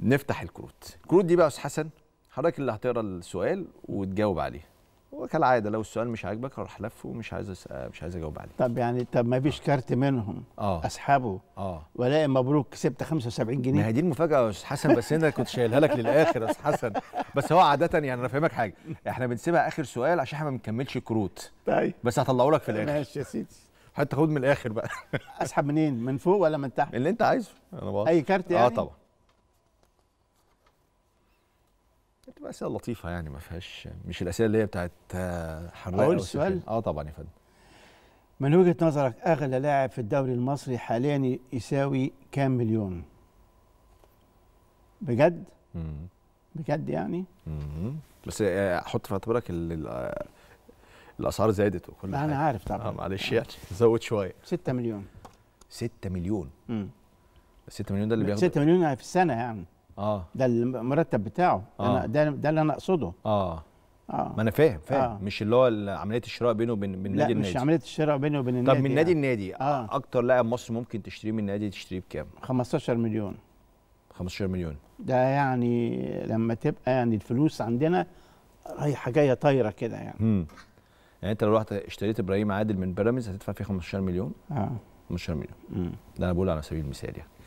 نفتح الكروت الكروت دي بقى يا استاذ حسن حضرتك اللي هتقرا السؤال وتجاوب عليه وكالعاده لو السؤال مش عاجبك هروح لفه ومش عايز أس... مش عايز اجاوب عليه طب يعني طب ما فيش آه. كارت منهم اه اسحبه اه والاقي مبروك كسبت 75 جنيه ما هي دي المفاجاه يا استاذ حسن بس انا كنت شايلها لك للاخر يا استاذ حسن بس هو عاده يعني انا فاهمك حاجه احنا بنسيبها اخر سؤال عشان احنا ما بنكملش كروت طيب بس هطلعه لك في الاخر ماشي يا سيدي حتى خد من الاخر بقى اسحب منين من فوق ولا من تحت اللي انت عايزه انا بقى. اي كارت يعني اه طبعا بتبقى اسئله لطيفه يعني ما فيهاش مش الاسئله اللي هي بتاعت آه، حراق اقول السؤال اه طبعا يا فندم من وجهه نظرك اغلى لاعب في الدوري المصري حاليا يساوي كام مليون بجد مم. بجد يعني مم. بس آه، حط في اعتبارك آه، الاسعار زادت وكل حاجه انا عارف طبعا آه معلش يعني زود شويه 6 مليون 6 مليون امم 6 مليون ده اللي بياخد 6 مليون في السنه يعني اه ده المرتب بتاعه آه. ده ده اللي انا اقصده اه اه ما انا فاهم فاهم آه. مش اللي هو عمليه الشراء بينه وبين نادي النادي لا مش عمليه الشراء بينه وبين النادي طب من نادي يعني. النادي آه. اكتر لاعب مصري ممكن تشتريه من النادي تشتريه بكام 15 مليون 15 مليون ده يعني لما تبقى يعني الفلوس عندنا رايحه جايه طايره كده يعني امم يعني انت لو رحت اشتريت ابراهيم عادل من بيراميدز هتدفع فيه 15 مليون اه 15 مليون امم ده انا بقول على سبيل المثال يعني